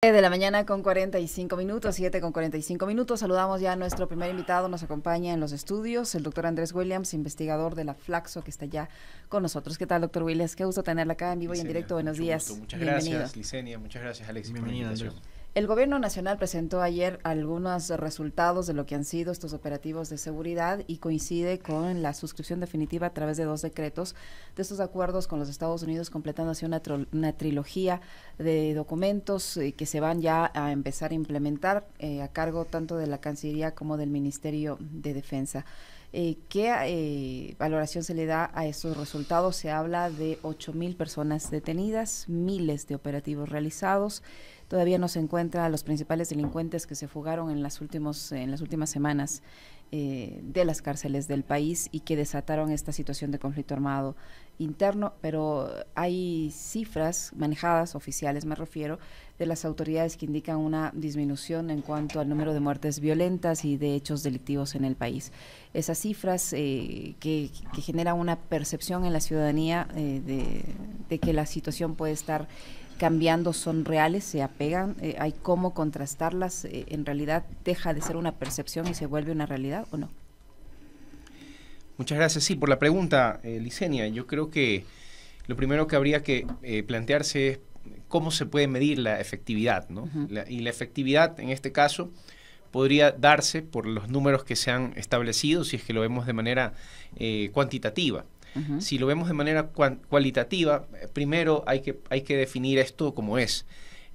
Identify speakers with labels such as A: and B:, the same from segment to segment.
A: De la mañana con 45 minutos, 7 con 45 minutos. Saludamos ya a nuestro primer invitado. Nos acompaña en los estudios el doctor Andrés Williams, investigador de la Flaxo, que está ya con nosotros. ¿Qué tal, doctor Williams? Qué gusto tenerla acá en vivo y en directo. Buenos días. Muchas gracias,
B: Licenia. Muchas gracias, Alex. Bienvenida.
A: El Gobierno Nacional presentó ayer algunos resultados de lo que han sido estos operativos de seguridad y coincide con la suscripción definitiva a través de dos decretos de estos acuerdos con los Estados Unidos, completando así una, trilogía de documentos eh, que se van ya a empezar a implementar eh, a cargo tanto de la Cancillería como del Ministerio de Defensa. Eh, ¿Qué valoración se le da a estos resultados? Se habla de 8.000 personas detenidas, miles de operativos realizados, Todavía no se encuentra a los principales delincuentes que se fugaron en las, en las últimas semanas eh, de las cárceles del país y que desataron esta situación de conflicto armado interno, pero hay cifras manejadas, oficiales me refiero, de las autoridades que indican una disminución en cuanto al número de muertes violentas y de hechos delictivos en el país. Esas cifras eh, que, generan una percepción en la ciudadanía eh, de que la situación puede estar cambiando son reales, se apegan, eh, hay cómo contrastarlas, eh, en realidad deja de ser una percepción y se vuelve una realidad o no.
B: Muchas gracias, sí, por la pregunta, eh, Licenia. Yo creo que lo primero que habría que plantearse es cómo se puede medir la efectividad, ¿no? y la efectividad, en este caso, podría darse por los números que se han establecido, si es que lo vemos de manera cuantitativa. Si lo vemos de manera cualitativa, eh, primero hay que, hay que definir esto como es.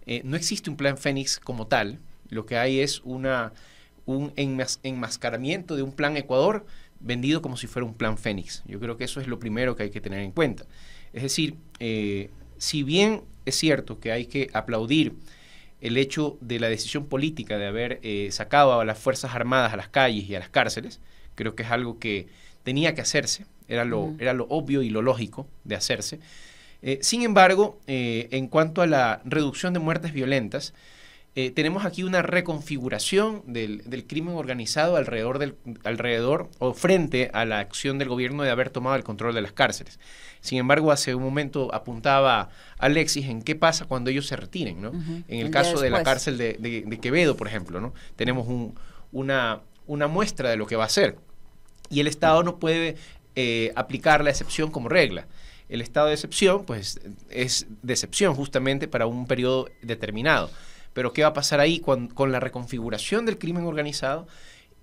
B: Eh, no existe un plan Fénix como tal, lo que hay es una, un enmascaramiento de un plan Ecuador vendido como si fuera un plan Fénix. Yo creo que eso es lo primero que hay que tener en cuenta. Es decir, eh, si bien es cierto que hay que aplaudir el hecho de la decisión política de haber sacado a las Fuerzas Armadas a las calles y a las cárceles, creo que es algo que tenía que hacerse, era lo, era lo obvio y lo lógico de hacerse. Eh, sin embargo, eh, en cuanto a la reducción de muertes violentas, eh, tenemos aquí una reconfiguración del, crimen organizado alrededor, del, alrededor o frente a la acción del gobierno de haber tomado el control de las cárceles. Sin embargo, hace un momento apuntaba Alexis en qué pasa cuando ellos se retiren, En el, caso de la cárcel de, Quevedo, por ejemplo, ¿no? Tenemos una, una muestra de lo que va a ser. Y el Estado no puede eh, aplicar la excepción como regla. El estado de excepción, pues, es de excepción justamente para un periodo determinado. Pero ¿qué va a pasar ahí con, la reconfiguración del crimen organizado?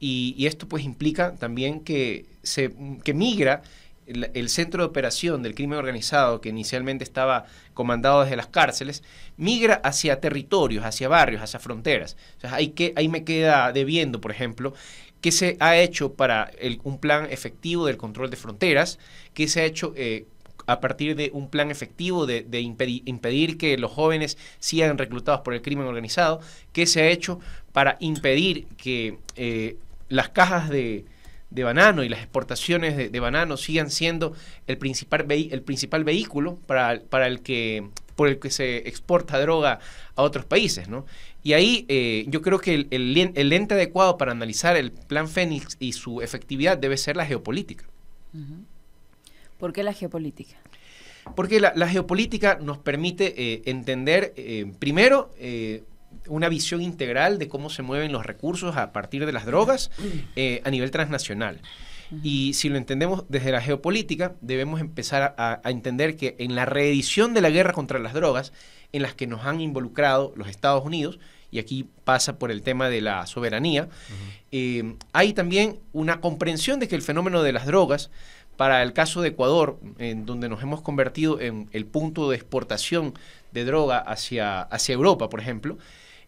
B: Y, esto pues implica también que, se, que migra el, centro de operación del crimen organizado, que inicialmente estaba comandado desde las cárceles, migra hacia territorios, hacia barrios, hacia fronteras. hay que, ahí me queda debiendo, por ejemplo, qué se ha hecho para un plan efectivo del control de fronteras, qué se ha hecho eh, a partir de un plan efectivo de, impedir, que los jóvenes sigan reclutados por el crimen organizado, qué se ha hecho para impedir que eh, las cajas de, banano y las exportaciones de, de banano sigan siendo el principal, el principal vehículo para, para el que por el que se exporta droga a otros países, ¿no? Y ahí eh, yo creo que el, el, adecuado para analizar el plan Fénix y su efectividad debe ser la geopolítica.
A: ¿Por qué la geopolítica?
B: Porque la, geopolítica nos permite eh, entender, eh, primero, una visión integral de cómo se mueven los recursos a partir de las drogas a nivel transnacional. Y si lo entendemos desde la geopolítica, debemos empezar a, entender que en la reedición de la guerra contra las drogas, en las que nos han involucrado los Estados Unidos, y aquí pasa por el tema de la soberanía, eh, hay también una comprensión de que el fenómeno de las drogas, para el caso de Ecuador, en donde nos hemos convertido en el punto de exportación de droga hacia Europa, por ejemplo,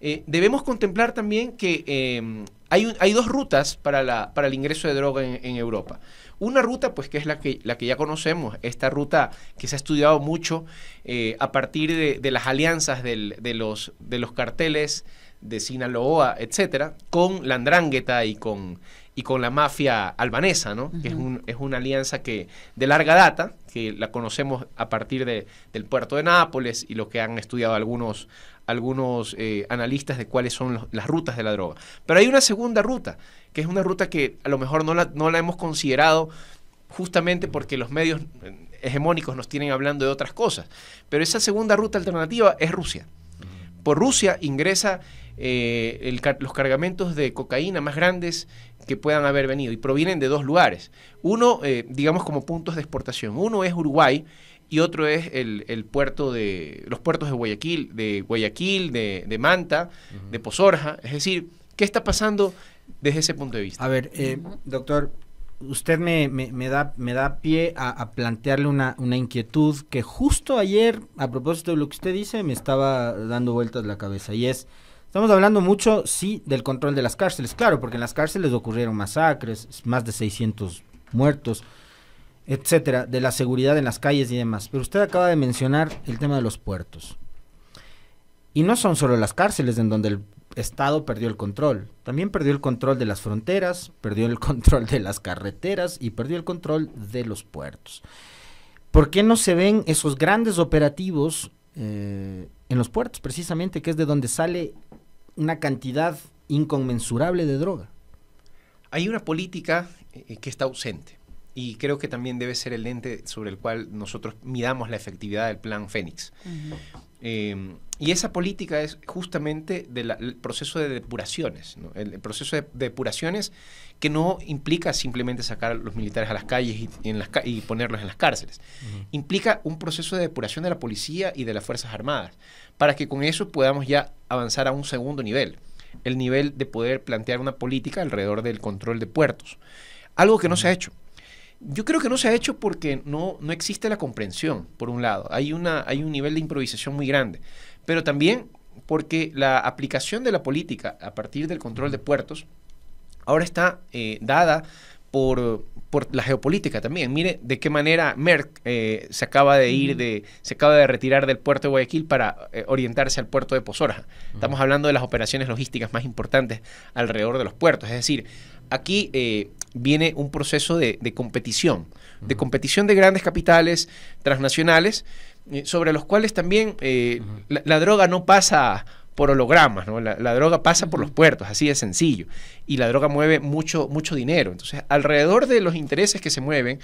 B: eh, debemos contemplar también que em, hay, hay, dos rutas para, la, para, el ingreso de droga en, Europa. Una ruta, pues que es la que, la que ya conocemos, esta ruta que se ha estudiado mucho eh, a partir de, las alianzas de, los, de los carteles de Sinaloa, etcétera, con la Andrángueta y con, y con la mafia albanesa, ¿no? que es, un, es, una alianza que de larga data, que la conocemos a partir de, del puerto de Nápoles y lo que han estudiado algunos, algunos eh, analistas de cuáles son las rutas de la droga. Pero hay una segunda ruta, que es una ruta que a lo mejor no la, no la hemos considerado justamente porque los medios eh, hegemónicos nos tienen hablando de otras cosas. Pero esa segunda ruta alternativa es Rusia. Por Rusia ingresa eh, los cargamentos de cocaína más grandes que puedan haber venido y provienen de dos lugares. Uno, digamos como puntos de exportación. Uno es Uruguay, y otro es el, puerto de los puertos de Guayaquil, de Guayaquil, de, de Manta,
C: de Pozorja, es decir, ¿qué está pasando desde ese punto de vista? A ver, eh, doctor, usted me, me, da, me da pie a, plantearle una, una, inquietud que justo ayer, a propósito de lo que usted dice, me estaba dando vueltas la cabeza, y es, estamos hablando mucho, sí, del control de las cárceles, claro, porque en las cárceles ocurrieron masacres, más de 600 muertos, etcétera, de la seguridad en las calles y demás. Pero usted acaba de mencionar el tema de los puertos. Y no son solo las cárceles en donde el Estado perdió el control, también perdió el control de las fronteras, perdió el control de las carreteras y perdió el control de los puertos. ¿Por qué no se ven esos grandes operativos eh, en los puertos, precisamente, que es de donde sale una cantidad inconmensurable de droga? Hay una política
B: eh, que está ausente y creo que también debe ser el ente sobre el cual nosotros midamos la efectividad del plan Fénix. Em, y esa política es justamente del proceso de depuraciones, el, proceso de, depuraciones que no implica simplemente sacar a los militares a las calles y, ponerlos en las cárceles, implica un proceso de depuración de la policía y de las Fuerzas Armadas, para que con eso podamos ya avanzar a un segundo nivel, el nivel de poder plantear una política alrededor del control de puertos, algo que no se ha hecho yo creo que no se ha hecho porque no, no existe la comprensión, por un lado. Hay, una, hay un nivel de improvisación muy grande. Pero también porque la aplicación de la política a partir del control de puertos ahora está eh, dada por, la geopolítica también. Mire de qué manera Merck eh, se acaba de ir, de, se acaba de retirar del puerto de Guayaquil para eh, orientarse al puerto de Pozorja. Estamos hablando de las operaciones logísticas más importantes alrededor de los puertos. Es decir, aquí viene un proceso de, competición, de competición de grandes capitales transnacionales, eh, sobre los cuales también eh, la, la, droga no pasa por hologramas, ¿no? La, droga pasa por los puertos, así de sencillo. Y la droga mueve mucho, mucho dinero. Entonces, alrededor de los intereses que se mueven,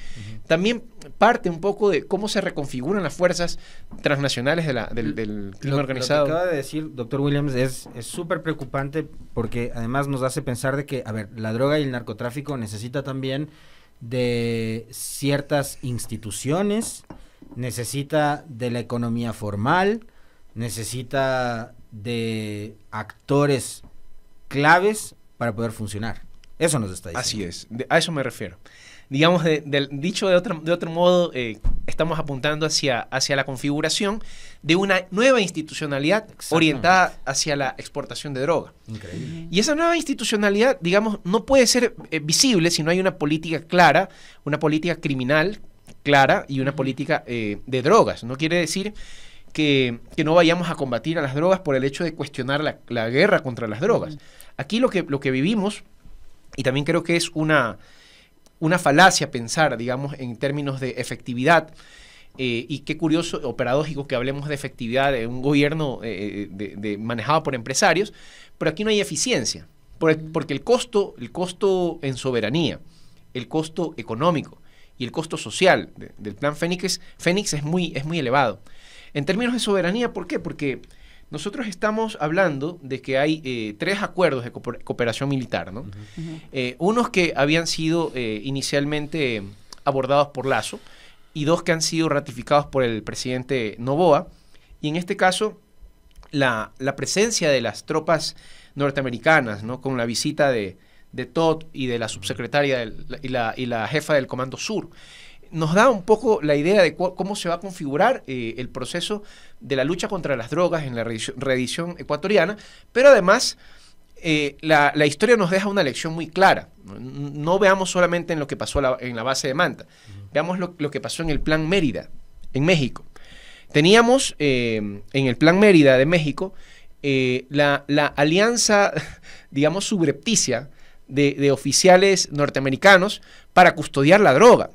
B: también parte un poco de cómo se reconfiguran las fuerzas transnacionales de la, del, del crimen organizado. Lo que acaba
C: de decir, doctor Williams, es súper preocupante porque además nos hace pensar de que, a ver, la droga y el narcotráfico necesita también de ciertas instituciones, necesita de la economía formal, necesita de actores claves para poder funcionar. Eso nos está diciendo. Así es,
B: a eso me refiero. Digamos, dicho de otro, de otro modo, eh, estamos apuntando hacia, hacia la configuración de una nueva institucionalidad orientada hacia la exportación de droga. Increíble. Y esa nueva institucionalidad, digamos, no puede ser eh, visible si no hay una política clara, una política criminal clara y una política eh, de drogas. No quiere decir que, no vayamos a combatir a las drogas por el hecho de cuestionar la, guerra contra las drogas. Aquí lo que, lo que vivimos, y también creo que es una, una falacia pensar, digamos, en términos de efectividad, eh, y qué curioso o paradójico que hablemos de efectividad de un gobierno eh, de, manejado por empresarios, pero aquí no hay eficiencia, porque el costo, el costo en soberanía, el costo económico y el costo social del plan Fénix, es, muy, es muy elevado. En términos de soberanía, ¿por qué? Porque nosotros estamos hablando de que hay eh, tres acuerdos de cooperación militar, ¿no? Eh, unos que habían sido eh, inicialmente abordados por Lazo y dos que han sido ratificados por el presidente Novoa. Y en este caso, la, presencia de las tropas norteamericanas, ¿no? Con la visita de, Todd y de la subsecretaria y, la, y la jefa del Comando Sur nos da un poco la idea de cómo se va a configurar eh, el proceso de la lucha contra las drogas en la reedición ecuatoriana, pero además eh, la, historia nos deja una lección muy clara. No veamos solamente en lo que pasó en la base de Manta, veamos lo, que pasó en el Plan Mérida, en México. Teníamos eh, en el Plan Mérida de México la, alianza, digamos, subrepticia de oficiales norteamericanos para custodiar la droga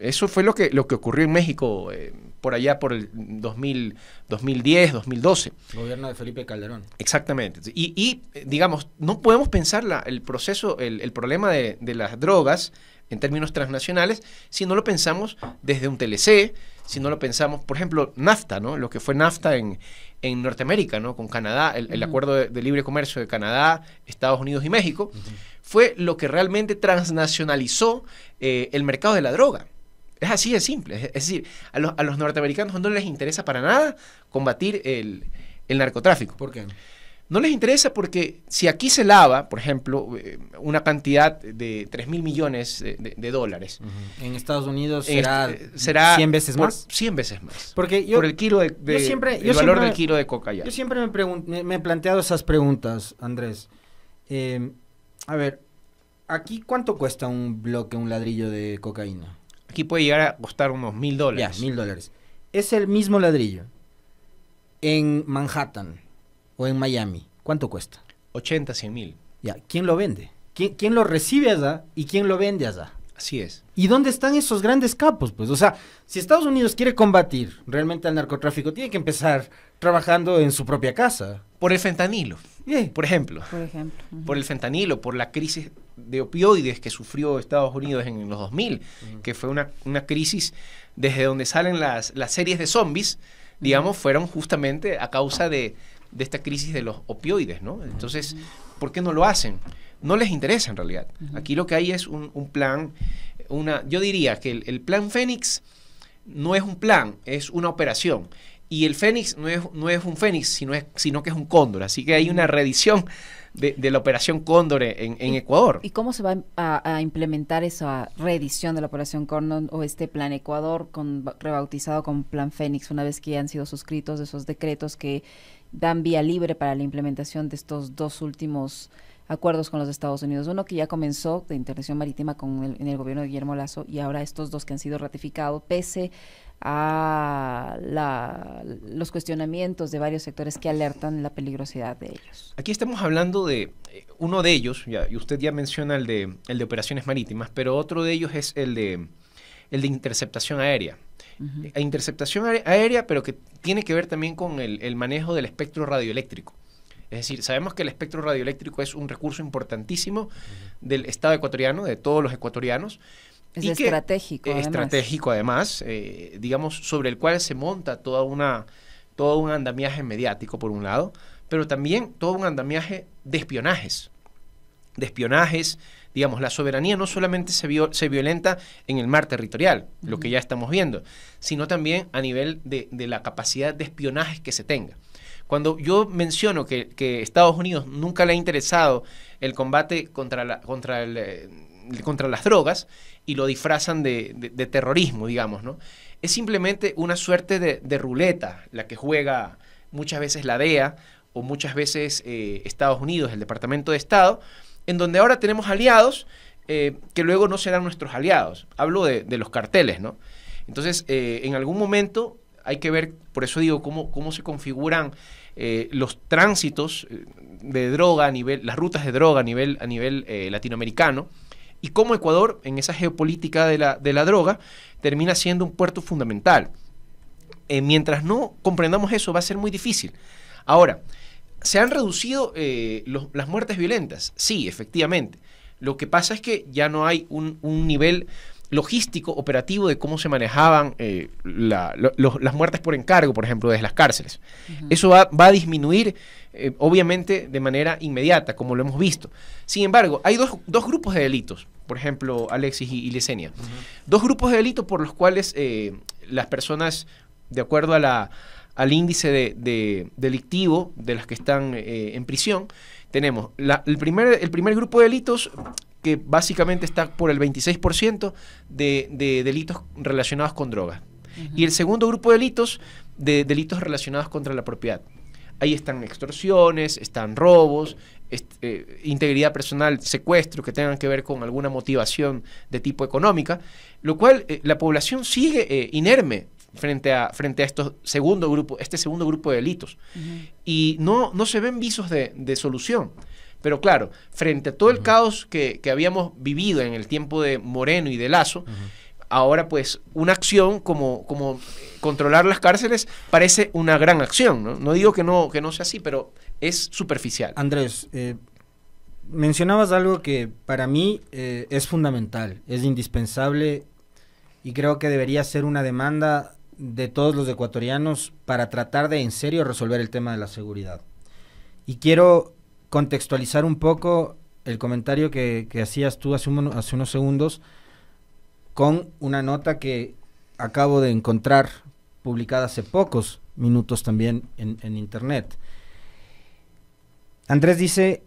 B: eso fue lo que, lo que ocurrió en México eh, por allá por el 2010, 2012.
C: Gobierno de Felipe Calderón.
B: Exactamente. Y, digamos, no podemos pensar la, el proceso, el, problema de, las drogas en términos transnacionales si no lo pensamos desde un TLC, si no lo pensamos, por ejemplo, NAFTA, ¿no? lo que fue NAFTA en, en Norteamérica, ¿no? Con Canadá, el, acuerdo de, libre comercio de Canadá, Estados Unidos y México, fue lo que realmente transnacionalizó eh, el mercado de la droga. Es así de simple. Es, decir, a los, norteamericanos no les interesa para nada combatir el, el narcotráfico. ¿Por qué? No les interesa porque si aquí se lava, por ejemplo, eh, una cantidad de tres mil millones de, dólares. En Estados Unidos este, será, cien 100 veces más. 100 veces más. Porque yo, por el kilo de, siempre, valor del kilo de Yo
C: siempre me, he planteado esas preguntas, Andrés. Em, a ver, ¿aquí cuánto cuesta un bloque, un ladrillo de cocaína? Aquí puede llegar a costar unos mil dólares. mil dólares. Es el mismo ladrillo en Manhattan o en Miami, ¿cuánto cuesta? 80, 100 mil. Ya, ¿quién lo vende? ¿Quién, ¿Quién lo recibe allá y quién lo vende allá? Así es. ¿Y dónde están esos grandes capos? Pues, o sea, si Estados Unidos quiere combatir realmente al narcotráfico, tiene que empezar trabajando en su propia casa. Por el fentanilo,
B: eh. por ejemplo.
A: Por ejemplo. Por el
B: fentanilo, por la crisis de opioides que sufrió Estados Unidos en los 2000, que fue una, crisis desde donde salen las, las series de zombies, digamos, fueron justamente a causa de, de esta crisis de los opioides, ¿no? Entonces, ¿por qué no lo hacen? No les interesa en realidad. Aquí lo que hay es un, plan, una, yo diría que el, plan Fénix no es un plan, es una operación. Y el Fénix no es, no es un Fénix, sino, es, sino que es un cóndor. Así que hay una reedición de, la operación Cóndor en, Ecuador. ¿Y
A: cómo se va a, implementar esa reedición de la operación Cóndor o este plan Ecuador con, rebautizado con plan Fénix una vez que ya han sido suscritos esos decretos que dan vía libre para la implementación de estos dos últimos acuerdos con los Estados Unidos. Uno que ya comenzó de intervención marítima con el, en el gobierno de Guillermo Lazo y ahora estos dos que han sido ratificados, pese a la, los cuestionamientos de varios sectores que alertan la peligrosidad de ellos.
B: Aquí estamos hablando de eh, uno de ellos, ya, y usted ya menciona el de, operaciones marítimas, pero otro de ellos es el el de interceptación aérea interceptación aérea, pero que tiene que ver también con el, manejo del espectro radioeléctrico. Es decir, sabemos que el espectro radioeléctrico es un recurso importantísimo del Estado ecuatoriano, de todos los ecuatorianos.
A: y estratégico. Que, además. Estratégico
B: además, eh, digamos, sobre el cual se monta toda una, todo un andamiaje mediático, por un lado, pero también todo un andamiaje de espionajes de espionajes. Digamos, la soberanía no solamente se, se violenta en el mar territorial, lo que ya estamos viendo, sino también a nivel de, la capacidad de espionajes que se tenga. Cuando yo menciono que, que, Estados Unidos nunca le ha interesado el combate contra, la, contra, eh, contra las drogas y lo disfrazan de, de, terrorismo, digamos, ¿no? Es simplemente una suerte de, de, ruleta la que juega muchas veces la DEA o muchas veces eh, Estados Unidos, el Departamento de Estado, en donde ahora tenemos aliados eh, que luego no serán nuestros aliados. Hablo de, los carteles, ¿no? Entonces, eh, en algún momento hay que ver, por eso digo, cómo, cómo se configuran eh, los tránsitos de droga a nivel, las rutas de droga a nivel, a nivel latinoamericano, y cómo Ecuador, en esa geopolítica de la, de la droga, termina siendo un puerto fundamental. mientras no comprendamos eso, va a ser muy difícil. Ahora, se han reducido eh, las muertes violentas, sí, efectivamente. Lo que pasa es que ya no hay un, nivel logístico, operativo de cómo se manejaban eh, las muertes por encargo, por ejemplo, desde las cárceles. Eso va, a disminuir, eh, obviamente, de manera inmediata, como lo hemos visto. Sin embargo, hay dos, grupos de delitos, por ejemplo, Alexis y, y Dos grupos de delitos por los cuales las personas, de acuerdo a la, al índice de, delictivo de las que están eh, en prisión, tenemos el, primer, el primer grupo de delitos que básicamente está por el 26% de, de, delitos relacionados con drogas. Y el segundo grupo de delitos, de delitos relacionados contra la propiedad. Ahí están extorsiones, están robos, eh, integridad personal, secuestro, que tengan que ver con alguna motivación de tipo económica, lo cual eh, la población sigue inerme frente a, frente a estos segundo grupo, este segundo grupo de delitos. Y no, no se ven visos de, solución. Pero claro, frente a todo el caos que, habíamos vivido en el tiempo de Moreno y de Lazo, ahora pues una acción como, como controlar las cárceles parece una gran acción. No, digo que no, que no sea así, pero es
C: superficial. Andrés, eh, mencionabas algo que para mí eh, es fundamental, es indispensable y creo que debería ser una demanda de todos los ecuatorianos para tratar de en serio resolver el tema de la seguridad. Y quiero contextualizar un poco el comentario que, que hacías tú hace, hace unos segundos con una nota que acabo de encontrar publicada hace pocos minutos también en, en Internet. Andrés dice,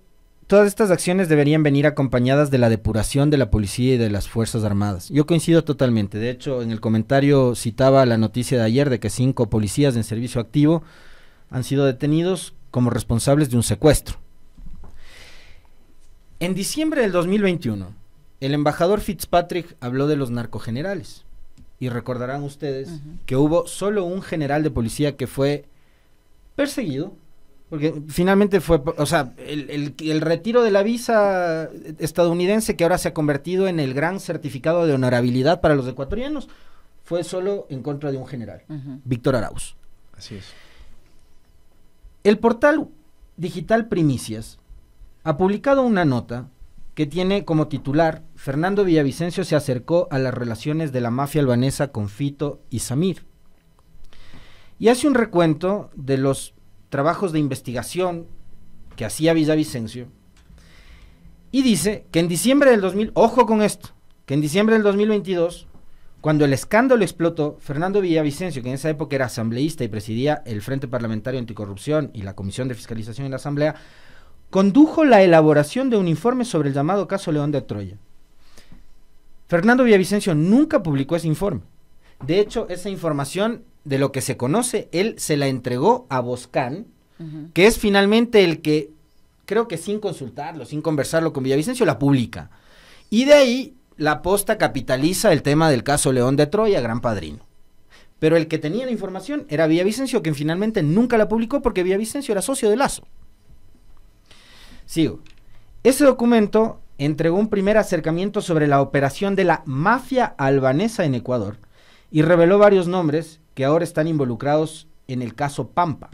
C: todas estas acciones deberían venir acompañadas de la depuración de la policía y de las Fuerzas Armadas. Yo coincido totalmente. De hecho, en el comentario citaba la noticia de ayer de que cinco policías en servicio activo han sido detenidos como responsables de un secuestro. En diciembre del 2021, el embajador Fitzpatrick habló de los narcogenerales. Y recordarán ustedes que hubo solo un general de policía que fue perseguido, porque finalmente fue, o sea, el, retiro de la visa estadounidense que ahora se ha convertido en el gran certificado de honorabilidad para los ecuatorianos fue solo en contra de un general, Víctor Arauz. Así es. El portal digital Primicias ha publicado una nota que tiene como titular Fernando Villavicencio se acercó a las relaciones de la mafia albanesa con Fito y Samir. Y hace un recuento de los trabajos de investigación que hacía Villavicencio. Y dice que en diciembre del 2000, ojo con esto, que en diciembre del 2022, cuando el escándalo explotó, Fernando Villavicencio, que en esa época era asambleísta y presidía el Frente Parlamentario Anticorrupción y la Comisión de Fiscalización en la Asamblea, condujo la elaboración de un informe sobre el llamado caso León de Troya. Fernando Villavicencio nunca publicó ese informe. De hecho, esa información de lo que se conoce, él se la entregó a Boscán, que es finalmente el que, creo que sin consultarlo, sin conversarlo con Villavicencio, la publica. Y de ahí la posta capitaliza el tema del caso León de Troya, gran padrino. Pero el que tenía la información era Villavicencio, quien finalmente nunca la publicó porque Villavicencio era socio de Lazo. Sigo. Ese documento entregó un primer acercamiento sobre la operación de la mafia albanesa en Ecuador y reveló varios nombres que ahora están involucrados en el caso Pampa.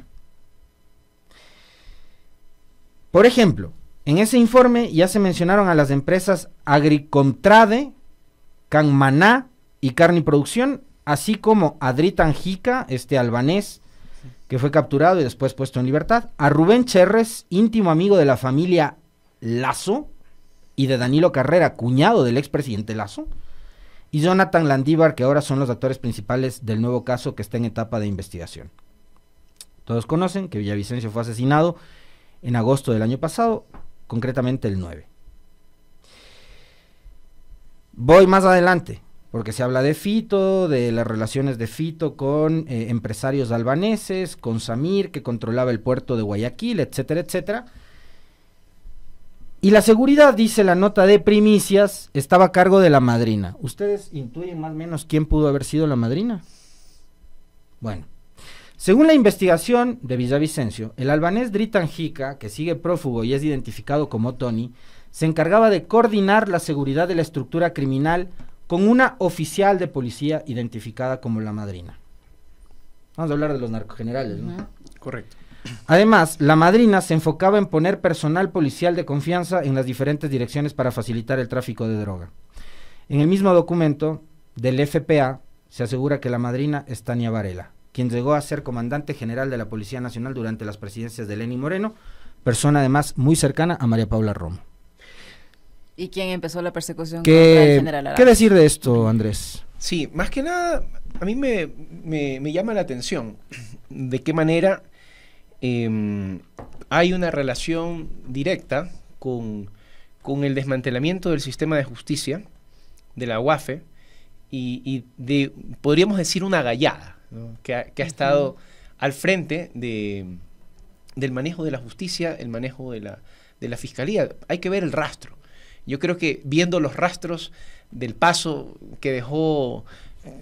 C: Por ejemplo, en ese informe ya se mencionaron a las empresas Agricontrade, Canmaná y Producción, así como a Tanjica, este albanés, que fue capturado y después puesto en libertad, a Rubén Cherres, íntimo amigo de la familia Lazo y de Danilo Carrera, cuñado del expresidente Lazo, y Jonathan Landívar, que ahora son los actores principales del nuevo caso que está en etapa de investigación. Todos conocen que Villavicencio fue asesinado en agosto del año pasado, concretamente el 9. Voy más adelante, porque se habla de Fito, de las relaciones de Fito con eh, empresarios albaneses, con Samir, que controlaba el puerto de Guayaquil, etcétera, etcétera. Y la seguridad, dice la nota de primicias, estaba a cargo de la madrina. ¿Ustedes intuyen más o menos quién pudo haber sido la madrina? Bueno, según la investigación de Villavicencio, el albanés Dritan que sigue prófugo y es identificado como Tony, se encargaba de coordinar la seguridad de la estructura criminal con una oficial de policía identificada como la madrina. Vamos a hablar de los narcogenerales, ¿no? Correcto. Además, la madrina se enfocaba en poner personal policial de confianza en las diferentes direcciones para facilitar el tráfico de droga. En el mismo documento del FPA se asegura que la madrina es Tania Varela, quien llegó a ser comandante general de la Policía Nacional durante las presidencias de Lenín Moreno, persona además muy cercana a María Paula Romo.
A: ¿Y quién empezó la persecución ¿Qué,
C: ¿Qué decir de esto, Andrés?
B: Sí, más que nada, a mí me llama la atención de qué manera Em, hay una relación directa con, el desmantelamiento del sistema de justicia, de la UAFE, y, podríamos decir, una gallada, que, ha, estado al frente de, del manejo de la justicia, el manejo de la, de la fiscalía. Hay que ver el rastro. Yo creo que viendo los rastros del paso que dejó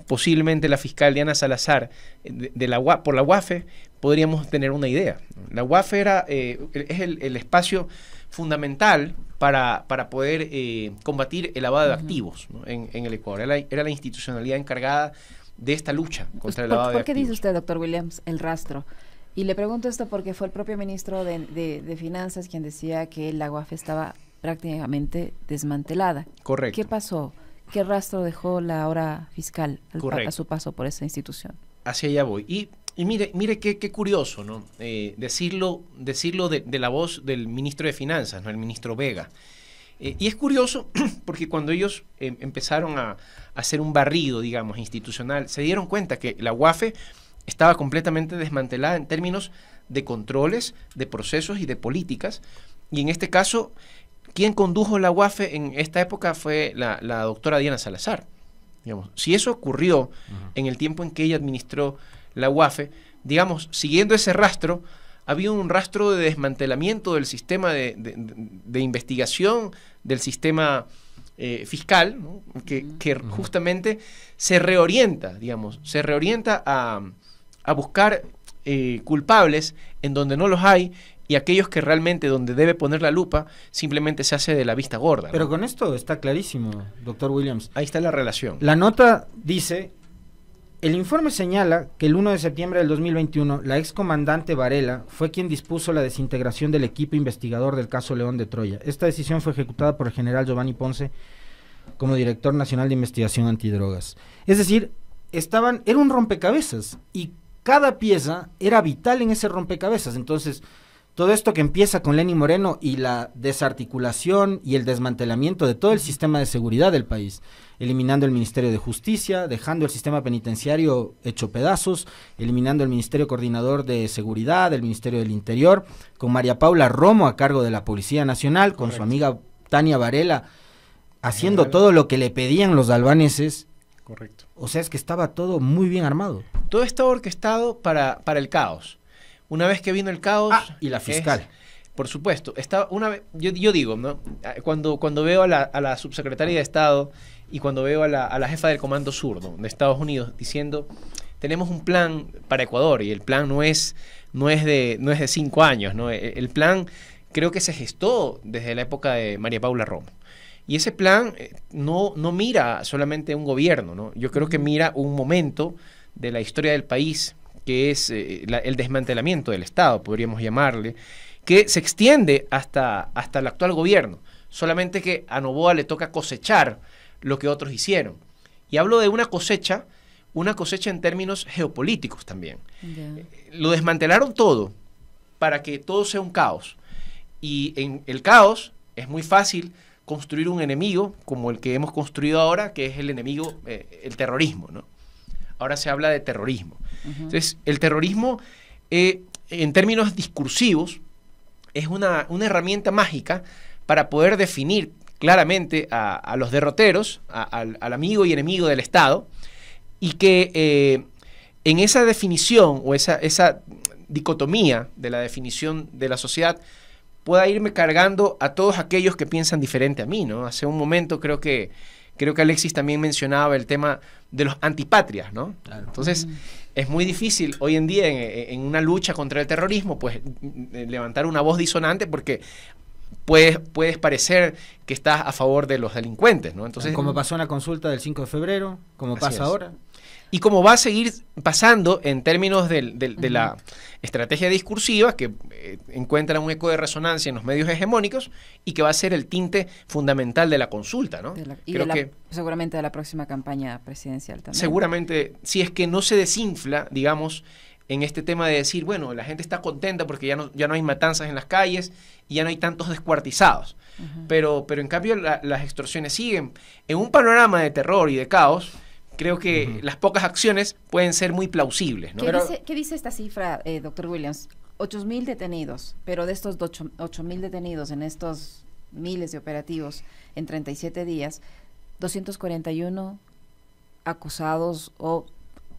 B: posiblemente la fiscal Diana Salazar eh, de, la por la UAFE, podríamos tener una idea. La UAFE era, eh, es el, espacio fundamental para, para poder eh, combatir el lavado de activos en, el Ecuador. Era la, institucionalidad encargada de esta lucha pues, contra el lavado de activos. ¿Por qué dice
A: usted, doctor Williams, el rastro? Y le pregunto esto porque fue el propio ministro de, Finanzas quien decía que la UAFE estaba prácticamente desmantelada. Correcto. ¿Qué pasó? ¿Qué rastro dejó la hora fiscal a su paso por esa institución?
B: Hacia allá voy. Y, mire, mire qué, curioso, ¿no? Eh, decirlo decirlo de, la voz del ministro de Finanzas, ¿no? El ministro Vega. Eh, y es curioso porque cuando ellos eh, empezaron a, a, hacer un barrido, digamos, institucional, se dieron cuenta que la UAFE estaba completamente desmantelada en términos de controles, de procesos y de políticas. Y en este caso, quien condujo la UAFE en esta época fue la, doctora Diana Salazar. Digamos, si eso ocurrió en el tiempo en que ella administró la UAFE, digamos, siguiendo ese rastro, había un rastro de desmantelamiento del sistema de, investigación, del sistema eh, fiscal, que, justamente se reorienta, digamos, se reorienta a, buscar eh, culpables en donde no los hay y aquellos que realmente
C: donde debe poner la lupa simplemente se hace de la vista gorda. Pero con esto está clarísimo, doctor Williams. Ahí está la relación. La nota dice, el informe señala que el 1 de septiembre del 2021 la excomandante Varela fue quien dispuso la desintegración del equipo investigador del caso León de Troya. Esta decisión fue ejecutada por el general Giovanni Ponce como director nacional de investigación antidrogas. Es decir, estaban, era un rompecabezas y cada pieza era vital en ese rompecabezas. Entonces, todo esto que empieza con Lenín Moreno y la desarticulación y el desmantelamiento de todo el sistema de seguridad del país, eliminando el Ministerio de Justicia, dejando el sistema penitenciario hecho pedazos, eliminando el Ministerio Coordinador de Seguridad, el Ministerio del Interior, con María Paula Romo a cargo de la Policía Nacional, con su amiga Tania Varela, haciendo todo lo que le pedían los albaneses. Correcto. O sea, es que estaba todo muy bien armado. Todo estaba orquestado para, para el caos una vez que vino el caos ah, y la fiscal. por
B: supuesto, estaba una vez, yo, digo, ¿no? cuando, cuando veo a la, subsecretaria de Estado y cuando veo a la, jefa del Comando Sur de Estados Unidos diciendo, tenemos un plan para Ecuador y el plan no es, no es, de, no es de cinco años, ¿no? E, el, plan creo que se gestó desde la época de María Paula Romo. Y ese plan eh, no, no mira solamente un gobierno, ¿no? Yo creo que mira un momento de la historia del país que es eh, el desmantelamiento del Estado, podríamos llamarle, que se extiende hasta, hasta el actual gobierno, solamente que a Novoa le toca cosechar lo que otros hicieron. Y hablo de una cosecha, una cosecha en términos geopolíticos también. Eh, lo desmantelaron todo para que todo sea un caos. Y en el caos es muy fácil construir un enemigo como el que hemos construido ahora, que es el enemigo, eh, el terrorismo, ¿no? ahora se habla de terrorismo. Entonces, el terrorismo, eh, en términos discursivos, es una, herramienta mágica para poder definir claramente a, los derroteros, al, amigo y enemigo del Estado, y que eh, en esa definición o esa, esa dicotomía de la definición de la sociedad, pueda irme cargando a todos aquellos que piensan diferente a mí, ¿no? Hace un momento creo que Creo que Alexis también mencionaba el tema de los antipatrias, ¿no? Entonces, mm. es muy difícil hoy en día en, una lucha contra el terrorismo, pues mm, eh, levantar una voz disonante porque Puedes, puedes, parecer que estás a favor de los delincuentes, ¿no? Entonces, como pasó en la consulta del 5 de febrero, como pasa ahora. Y como va a seguir pasando en términos de la estrategia discursiva, que eh, encuentra un eco de resonancia en los medios hegemónicos y que va a ser el tinte fundamental de la consulta, ¿no? y Creo que,
A: seguramente de la próxima campaña presidencial también.
B: Seguramente, si es que no se desinfla, digamos, en este tema de decir, bueno, la gente está contenta porque ya no, ya no hay matanzas en las calles y ya no hay tantos descuartizados. pero, pero en cambio las extorsiones siguen. En un panorama de terror y de caos, creo que las pocas acciones pueden ser muy plausibles. ¿no?
A: ¿Qué, dice, esta cifra, eh, doctor Williams? 8.000 detenidos, pero de estos 8.000 detenidos en estos miles de operativos en 37 días, 241 acusados o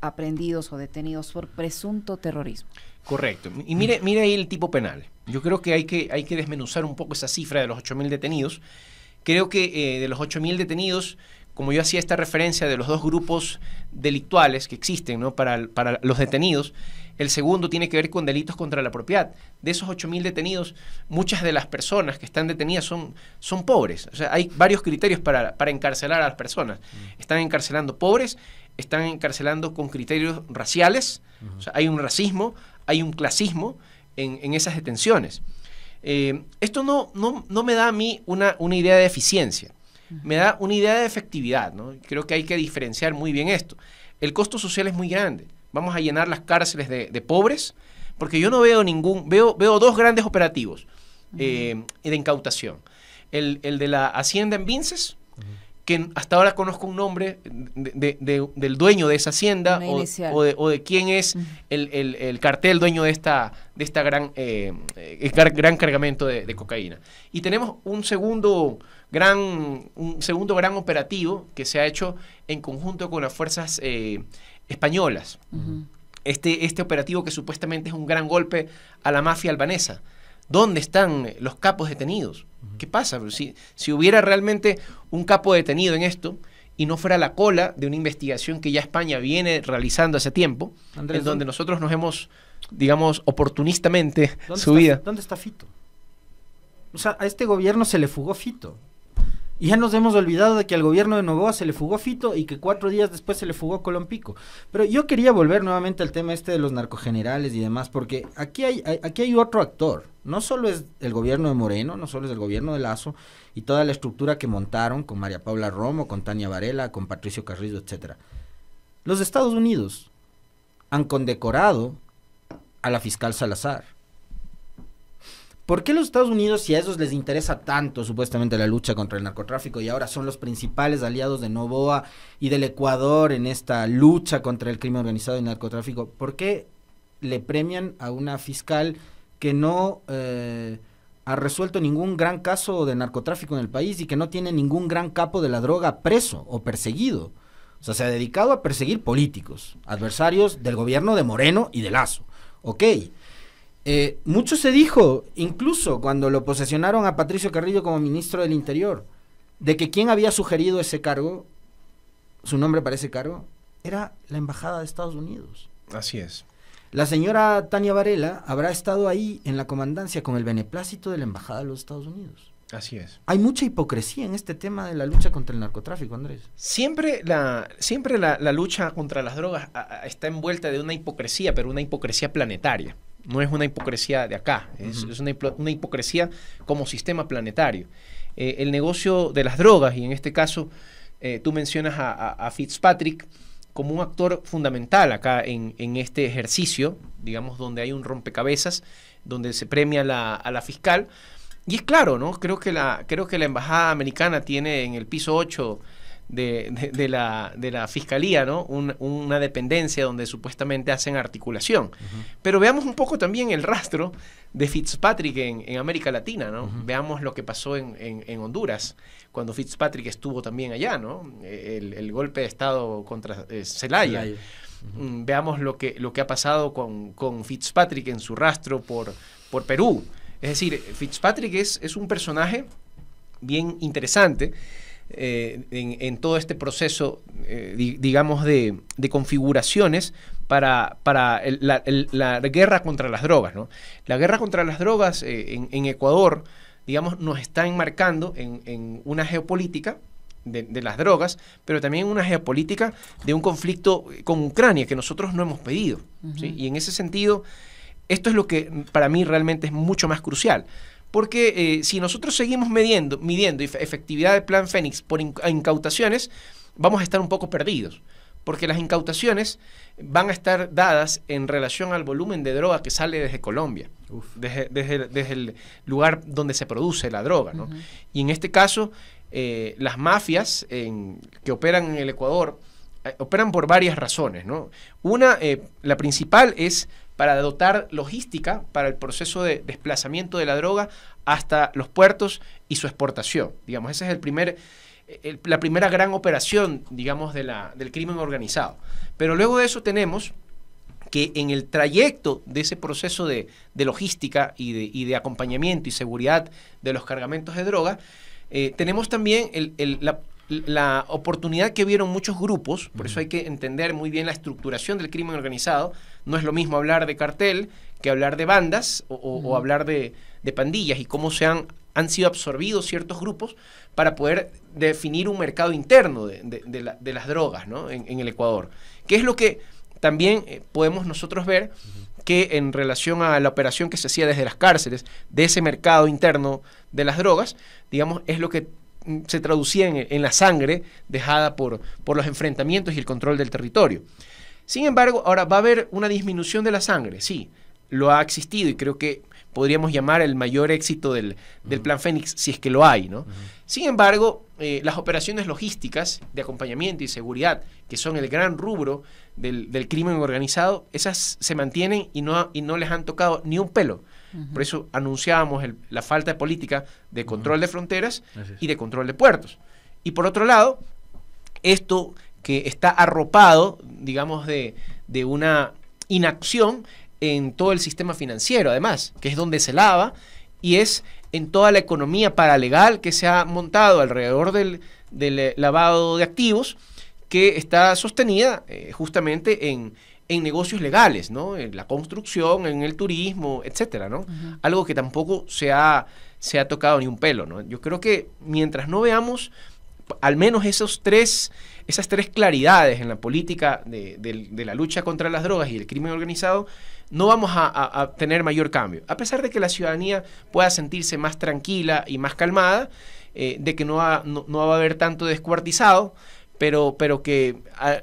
A: aprendidos o detenidos por presunto terrorismo.
B: Correcto. Y mire, mire ahí el tipo penal. Yo creo que hay que, hay que desmenuzar un poco esa cifra de los 8.000 detenidos. Creo que eh, de los 8.000 detenidos, como yo hacía esta referencia de los dos grupos delictuales que existen para, los detenidos, el segundo tiene que ver con delitos contra la propiedad. De esos 8.000 detenidos, muchas de las personas que están detenidas son, son pobres. O sea, hay varios criterios para, encarcelar a las personas. Mm. Están encarcelando pobres, están encarcelando con criterios raciales. O sea, hay un racismo, hay un clasismo en, esas detenciones. Eh, esto no, no, me da a mí una, una idea de eficiencia me da una idea de efectividad. ¿no? Creo que hay que diferenciar muy bien esto. El costo social es muy grande. Vamos a llenar las cárceles de, pobres, porque yo no veo ningún, veo, veo dos grandes operativos eh, de incautación. El, de la Hacienda en Vinces, que hasta ahora conozco un nombre del dueño de esa hacienda o, de, quién es el, cartel dueño de esta, de esta gran, eh, eh, gran cargamento de, cocaína. Y tenemos un segundo, gran, un segundo gran operativo que se ha hecho en conjunto con las fuerzas eh, españolas. este, este operativo que supuestamente es un gran golpe a la mafia albanesa. ¿Dónde están eh, los capos detenidos? ¿Qué pasa? Si, si hubiera realmente un capo detenido en esto y no fuera la cola de una investigación que ya España viene realizando hace tiempo, en donde
C: nosotros nos hemos, digamos, oportunistamente subido. ¿Dónde está Fito? O sea, a este gobierno se le fugó Fito. Y ya nos hemos olvidado de que al gobierno de Novoa se le fugó Fito y que cuatro días después se le fugó Colompico. Pero yo quería volver nuevamente al tema este de los narcogenerales y demás, porque aquí hay, aquí hay otro actor. No solo es el gobierno de Moreno, no solo es el gobierno de Lazo y toda la estructura que montaron con María Paula Romo, con Tania Varela, con Patricio Carrillo, etcétera. Los Estados Unidos han condecorado a la fiscal Salazar ¿Por qué los Estados Unidos, si a esos les interesa tanto supuestamente la lucha contra el narcotráfico y ahora son los principales aliados de Novoa y del Ecuador en esta lucha contra el crimen organizado y narcotráfico, ¿por qué le premian a una fiscal que no eh, ha resuelto ningún gran caso de narcotráfico en el país y que no tiene ningún gran capo de la droga preso o perseguido? O sea, se ha dedicado a perseguir políticos, adversarios del gobierno de Moreno y de Lazo. Ok eh, mucho se dijo, incluso cuando lo posesionaron a Patricio Carrillo como ministro del Interior, de que quien había sugerido ese cargo, su nombre para ese cargo, era la Embajada de Estados Unidos. Así es. La señora Tania Varela habrá estado ahí en la comandancia con el beneplácito de la Embajada de los Estados Unidos. Así es. Hay mucha hipocresía en este tema de la lucha contra el narcotráfico, Andrés.
B: Siempre la, siempre la, lucha contra las drogas está envuelta de una hipocresía, pero una hipocresía planetaria. No es una hipocresía de acá, es, una, hipocresía como sistema planetario. Eh, el negocio de las drogas, y en este caso eh, tú mencionas a, Fitzpatrick como un actor fundamental acá en, este ejercicio, digamos, donde hay un rompecabezas, donde se premia a la fiscal. Y es claro, ¿no? Creo que la, creo que la embajada americana tiene en el piso 8 de, la, Fiscalía, ¿no? una dependencia donde supuestamente hacen articulación. Pero veamos un poco también el rastro de Fitzpatrick en, América Latina, ¿no? Veamos lo que pasó en, Honduras, cuando Fitzpatrick estuvo también allá, ¿no? El, golpe de Estado contra eh, Zelaya. Mm, veamos lo que, lo que ha pasado con, con Fitzpatrick en su rastro por, por Perú. Es decir, Fitzpatrick es, es un personaje bien interesante eh, en, todo este proceso, eh, digamos, de, configuraciones para, la, guerra contra las drogas. La guerra contra las drogas eh, en, Ecuador, digamos, nos está enmarcando en, una geopolítica de, las drogas, pero también en una geopolítica de un conflicto con Ucrania que nosotros no hemos pedido. Y en ese sentido, esto es lo que para mí realmente es mucho más crucial porque eh, si nosotros seguimos midiendo, midiendo efectividad del Plan Fénix por incautaciones, vamos a estar un poco perdidos, porque las incautaciones van a estar dadas en relación al volumen de droga que sale desde Colombia, desde, el lugar donde se produce la droga. Y en este caso, eh, las mafias que operan en el Ecuador, eh, operan por varias razones, ¿no? Una, la principal es para dotar logística para el proceso de desplazamiento de la droga hasta los puertos y su exportación. Digamos, esa es el primer, la primera gran operación, digamos, de la, del crimen organizado. Pero luego de eso tenemos que en el trayecto de ese proceso de, logística y de, y de, acompañamiento y seguridad de los cargamentos de droga, eh, tenemos también la la oportunidad que vieron muchos grupos, por eso hay que entender muy bien la estructuración del crimen organizado, no es lo mismo hablar de cartel que hablar de bandas o, hablar de, pandillas y cómo se han, han sido absorbidos ciertos grupos para poder definir un mercado interno de, las drogas en, el Ecuador. Que es lo que también eh, podemos nosotros ver que en relación a la operación que se hacía desde las cárceles, de ese mercado interno de las drogas, digamos, es lo que mm, se traducía en, la sangre dejada por, por los enfrentamientos y el control del territorio. Sin embargo, ahora va a haber una disminución de la sangre, sí, lo ha existido y creo que podríamos llamar el mayor éxito del, plan Fénix, si es que lo hay, ¿no? Sin embargo, eh, las operaciones logísticas de acompañamiento y seguridad, que son el gran rubro del, crimen organizado, esas se mantienen y no, y no les han tocado ni un pelo. Por eso anunciábamos la falta de política de control de fronteras y de control de puertos. Y por otro lado, esto que está arropado, digamos, de, una inacción en todo el sistema financiero, además, que es donde se lava, y es en toda la economía paralegal que se ha montado alrededor del, eh, lavado de activos, que está sostenida eh, justamente en, negocios legales, ¿no? En la construcción, en el turismo, etcétera, ¿no? Algo que tampoco se ha, se ha tocado ni un pelo, ¿no? Yo creo que mientras no veamos al menos esos tres esas tres claridades en la política de, la lucha contra las drogas y el crimen organizado, no vamos a, tener mayor cambio. A pesar de que la ciudadanía pueda sentirse más tranquila y más calmada, eh, de que no va, va a haber tanto descuartizado, pero, pero que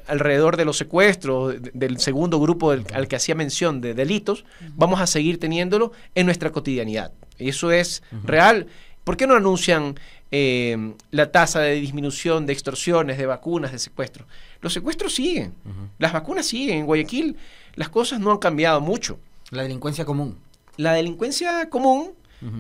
B: alrededor de los secuestros, del segundo grupo al que hacía mención de delitos, vamos a seguir teniéndolo en nuestra cotidianidad. Eso es real. ¿Por qué no anuncian eh, la tasa de disminución de extorsiones, de vacunas, de secuestros? Los secuestros siguen, las vacunas siguen. En Guayaquil las cosas no han cambiado mucho. La delincuencia común. La delincuencia común,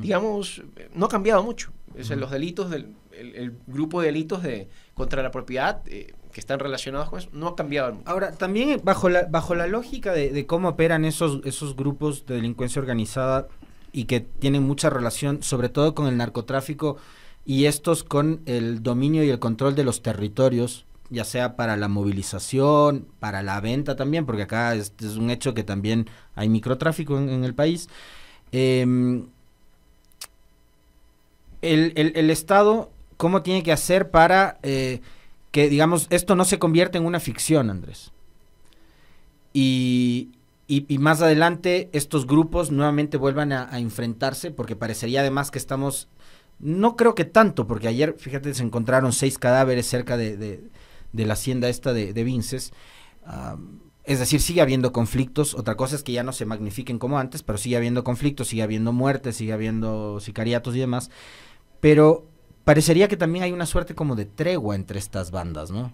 B: digamos, no ha cambiado mucho. Los delitos, del, el, grupo de delitos de, contra la propiedad eh, que están relacionados con eso, no
C: ha cambiado mucho. Ahora, también eh, bajo la, lógica de, cómo operan esos grupos de delincuencia organizada, y que tienen mucha relación sobre todo con el narcotráfico y estos con el dominio y el control de los territorios, ya sea para la movilización, para la venta también, porque acá es, un hecho que también hay microtráfico en, el país. Em, el, Estado, ¿cómo tiene que hacer para eh, que, digamos, esto no se convierta en una ficción, Andrés? Y, y, más adelante estos grupos nuevamente vuelvan a, enfrentarse, porque parecería además que estamos, no creo que tanto, porque ayer, fíjate, se encontraron seis cadáveres cerca de, de, la hacienda esta de, Vinces. Ah, es decir, sigue habiendo conflictos, otra cosa es que ya no se magnifiquen como antes, pero sigue habiendo conflictos, sigue habiendo muertes, sigue habiendo sicariatos y demás, pero parecería que también hay una suerte como de tregua entre estas bandas, ¿no?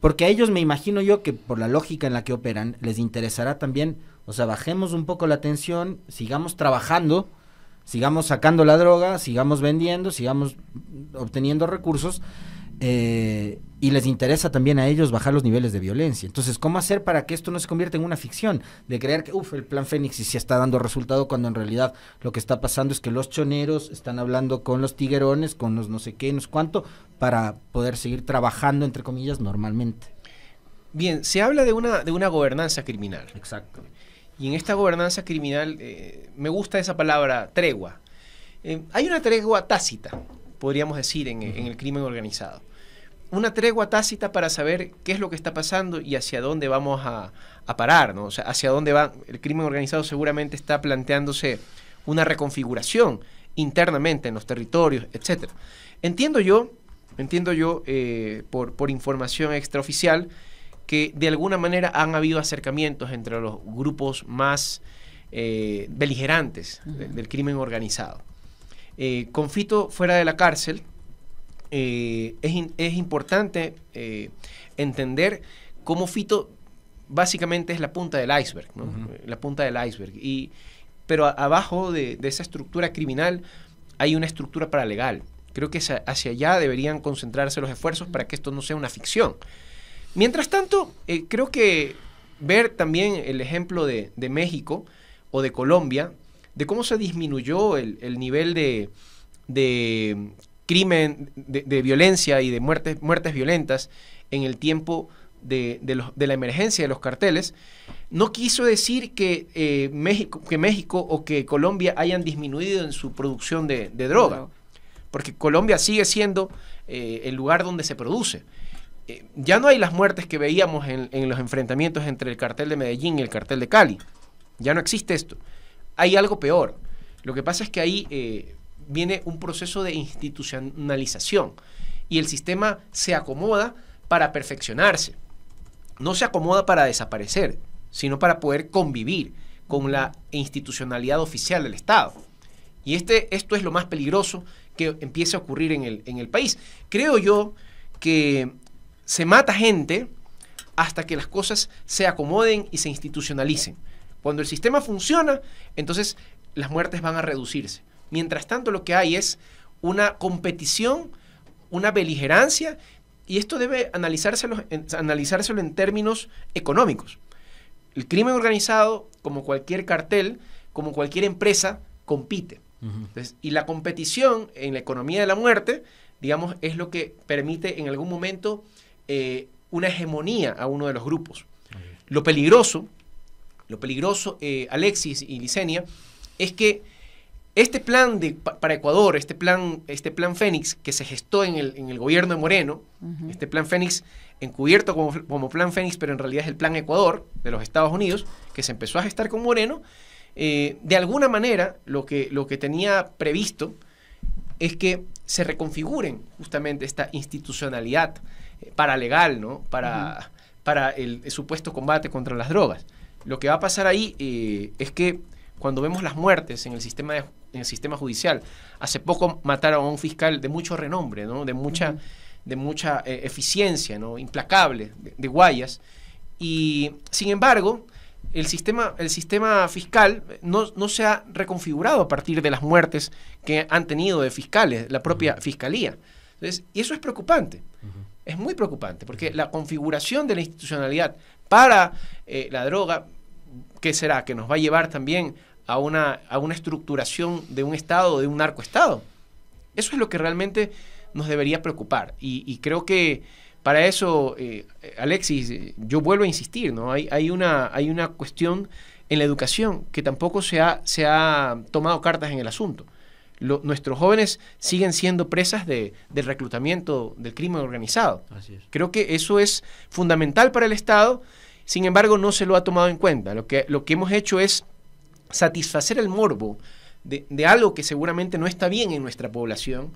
C: Porque a ellos me imagino yo que por la lógica en la que operan, les interesará también o sea, bajemos un poco la tensión, sigamos trabajando, sigamos sacando la droga, sigamos vendiendo, sigamos obteniendo recursos. Eh, y les interesa también a ellos bajar los niveles de violencia. Entonces, ¿cómo hacer para que esto no se convierta en una ficción? De creer que, uff, el plan Fénix sí está dando resultado cuando en realidad lo que está pasando es que los choneros están hablando con los tiguerones, con los no sé qué, no sé cuánto, para poder seguir trabajando, entre comillas, normalmente. Bien, se habla de una, de una gobernanza criminal. Exacto. Y
B: en esta gobernanza criminal, eh, me gusta esa palabra, tregua. Eh, hay una tregua tácita, podríamos decir, en, el crimen organizado. Una tregua tácita para saber qué es lo que está pasando y hacia dónde vamos a, parar, ¿no? O sea, hacia dónde va. El crimen organizado seguramente está planteándose una reconfiguración internamente en los territorios, etc. Entiendo yo, entiendo yo, eh, por, por información extraoficial, que de alguna manera han habido acercamientos entre los grupos más eh, beligerantes del crimen organizado. Eh, Con Fito fuera de la cárcel, eh, es, importante entender cómo Fito básicamente es la punta del iceberg, la punta del iceberg. Y, pero abajo de, de, esa estructura criminal hay una estructura paralegal. Creo que hacia allá deberían concentrarse los esfuerzos para que esto no sea una ficción, Mientras tanto, eh, creo que ver también el ejemplo de, México o de Colombia, de cómo se disminuyó el, nivel de, mm, crimen, de, violencia y de muertes, violentas en el tiempo de, la emergencia de los carteles, no quiso decir eh, que, México, o que Colombia hayan disminuido en su producción de, droga, porque Colombia sigue siendo eh, el lugar donde se produce. Eh, ya no hay las muertes que veíamos en, los enfrentamientos entre el cartel de Medellín y el cartel de Cali. Ya no existe esto. Hay algo peor. Lo que pasa es que ahí eh, viene un proceso de institucionalización y el sistema se acomoda para perfeccionarse. No se acomoda para desaparecer, sino para poder convivir con la institucionalidad oficial del Estado. Y este, esto es lo más peligroso que empiece a ocurrir en el, en el país. Creo yo que se mata gente hasta que las cosas se acomoden y se institucionalicen. Cuando el sistema funciona, entonces las muertes van a reducirse. Mientras tanto, lo que hay es una competición, una beligerancia, y esto debe analizárselo en, en términos económicos. El crimen organizado, como cualquier cartel, como cualquier empresa, compite. y la competición en la economía de la muerte, digamos, es lo que permite en algún momento eh, una hegemonía a uno de los grupos. Lo peligroso, lo peligroso, eh, Alexis y Licenia, es que este plan de, para Ecuador, este plan, este plan Fénix que se gestó en el, gobierno de Moreno, este plan Fénix encubierto como, plan Fénix, pero en realidad es el plan Ecuador de los Estados Unidos, que se empezó a gestar con Moreno, eh, de alguna manera lo que, lo que tenía previsto es que se reconfiguren justamente esta institucionalidad paralegal, ¿no? Para, para el, supuesto combate contra las drogas. Lo que va a pasar ahí eh, es que cuando vemos las muertes en el sistema en el sistema judicial, hace poco mataron a un fiscal de mucho renombre, ¿no? De mucha de mucha eh, eficiencia, ¿no? Implacable de, Guayas y sin embargo, el sistema, el sistema fiscal no, se ha reconfigurado a partir de las muertes que han tenido de fiscales, la propia fiscalía. y eso es preocupante es muy preocupante, porque la configuración de la institucionalidad para eh, la droga, ¿qué será? Que nos va a llevar también a una, a una estructuración de un Estado, de un narcoestado. Eso es lo que realmente nos debería preocupar. Y, creo que para eso, eh, Alexis, yo vuelvo a insistir, ¿no? Hay, hay, una, hay una cuestión en la educación que tampoco se se ha tomado cartas en el asunto nuestros jóvenes siguen siendo presas de, del reclutamiento del crimen organizado. Creo que eso es fundamental para el Estado, sin embargo no se lo ha tomado en cuenta. Lo que, lo que hemos hecho es satisfacer el morbo de, algo que seguramente no está bien en nuestra población.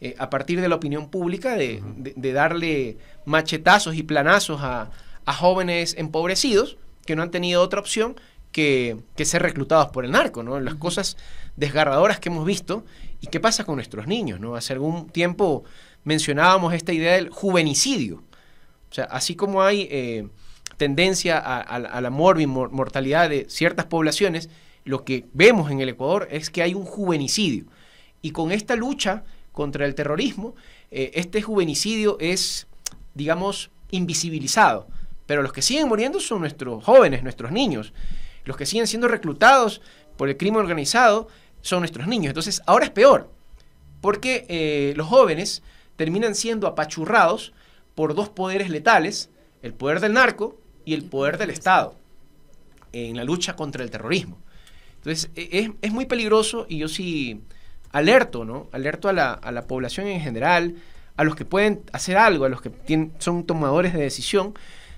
B: Eh, a partir de la opinión pública, de, de darle machetazos y planazos a, a jóvenes empobrecidos que no han tenido otra opción que, ser reclutados por el narco, ¿no? Las cosas desgarradoras que hemos visto y qué pasa con nuestros niños, ¿no? Hace algún tiempo mencionábamos esta idea del juvenicidio. O sea, así como hay eh, tendencia a, la la mortalidad de ciertas poblaciones, lo que vemos en el Ecuador es que hay un juvenicidio. Y con esta lucha contra el terrorismo, eh, este juvenicidio es, digamos, invisibilizado. Pero los que siguen muriendo son nuestros jóvenes, nuestros niños. Los que siguen siendo reclutados por el crimen organizado son nuestros niños. Entonces, ahora es peor, porque eh, los jóvenes terminan siendo apachurrados por dos poderes letales, el poder del narco y el poder del Estado, en la lucha contra el terrorismo. Entonces, e, es, muy peligroso y yo sí alerto, ¿no? Alerto a la, población en general, a los que pueden hacer algo, a los que tienen, son tomadores de decisión,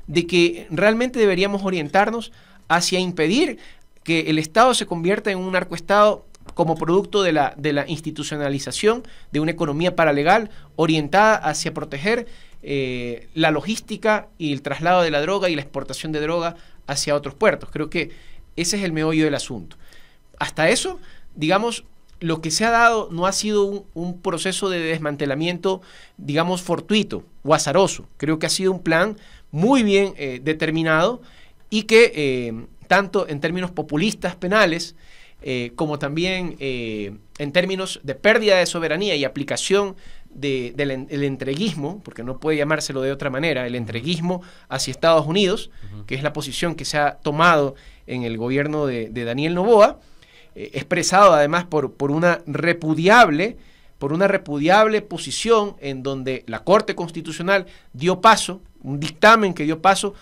B: de que realmente deberíamos orientarnos hacia impedir que el Estado se convierta en un narcoestado como producto de la, de la institucionalización de una economía paralegal orientada hacia proteger eh, la logística y el traslado de la droga y la exportación de droga hacia otros puertos. Creo que ese es el meollo del asunto. Hasta eso, digamos, lo que se ha dado no ha sido un, proceso de desmantelamiento, digamos, fortuito o azaroso. Creo que ha sido un plan muy bien eh, determinado y que eh, tanto en términos populistas penales eh, como también eh, en términos de pérdida de soberanía y aplicación del entreguismo, porque no puede llamárselo de otra manera, el entreguismo hacia Estados Unidos, que es la posición que se ha tomado en el gobierno de, Daniel Novoa, expresado además por, por una repudiable por una repudiable posición en donde la Corte Constitucional dio paso, un dictamen que dio paso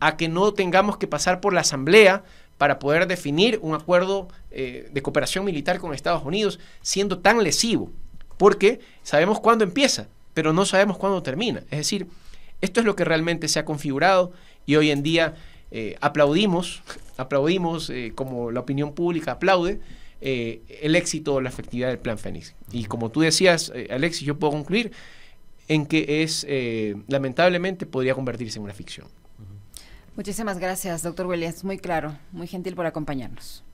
B: a que no tengamos que pasar por la Asamblea para poder definir un acuerdo eh, de cooperación militar con Estados Unidos, siendo tan lesivo, porque sabemos cuándo empieza, pero no sabemos cuándo termina. Es decir, esto es lo que realmente se ha configurado y hoy en día eh, aplaudimos, aplaudimos eh, como la opinión pública aplaude el éxito o la efectividad del Plan Fénix. Y como tú decías, Alexis, yo puedo concluir en que es, lamentablemente, podría convertirse en una ficción.
A: Muchísimas gracias, doctor Williams. Muy claro, muy gentil por acompañarnos.